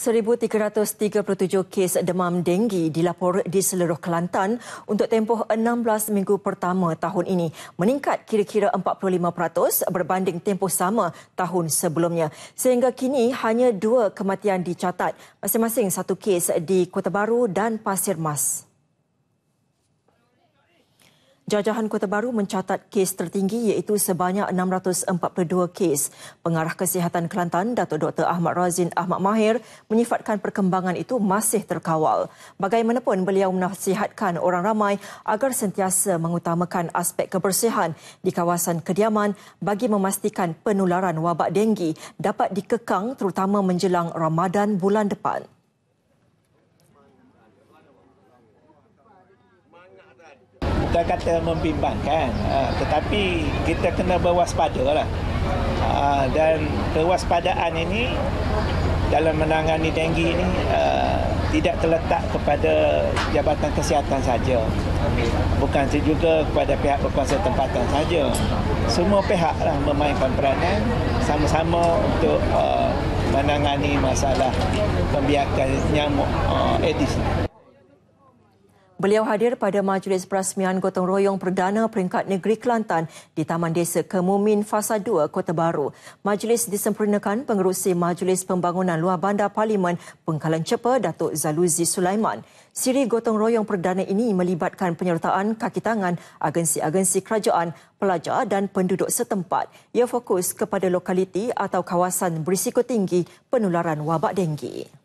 1337 kes demam denggi dilapor di seluruh Kelantan untuk tempoh 16 minggu pertama tahun ini, meningkat kira-kira 45% berbanding tempoh sama tahun sebelumnya. Sehingga kini hanya dua kematian dicatat, masing-masing satu kes di Kota Baru dan Pasir Mas. Jajahan Kota Baru mencatat kes tertinggi iaitu sebanyak 642 kes. Pengarah Kesihatan Kelantan, Datuk Dr. Ahmad Razin Ahmad Mahir menyifatkan perkembangan itu masih terkawal. Bagaimanapun beliau menasihatkan orang ramai agar sentiasa mengutamakan aspek kebersihan di kawasan kediaman bagi memastikan penularan wabak denggi dapat dikekang terutama menjelang Ramadan bulan depan. Kita kata membimbangkan ha, tetapi kita kena berwaspada lah. Ha, dan kewaspadaan ini dalam menangani denggi ini ha, tidak terletak kepada Jabatan Kesihatan saja. Bukan juga kepada pihak berkuasa tempatan saja. Semua pihak lah memainkan peranan sama-sama untuk menangani masalah pembiakan nyamuk Aedes. Beliau hadir pada majlis perasmian gotong royong perdana peringkat negeri Kelantan di Taman Desa Kemumin Fasa 2 Kota Baru. Majlis disempurnakan pengerusi Majlis Pembangunan Luar Bandar Parlimen Pengkalan Cepa Datuk Zaluzi Sulaiman. Siri gotong royong perdana ini melibatkan penyertaan kaki tangan agensi-agensi kerajaan, pelajar dan penduduk setempat. Ia fokus kepada lokaliti atau kawasan berisiko tinggi penularan wabak denggi.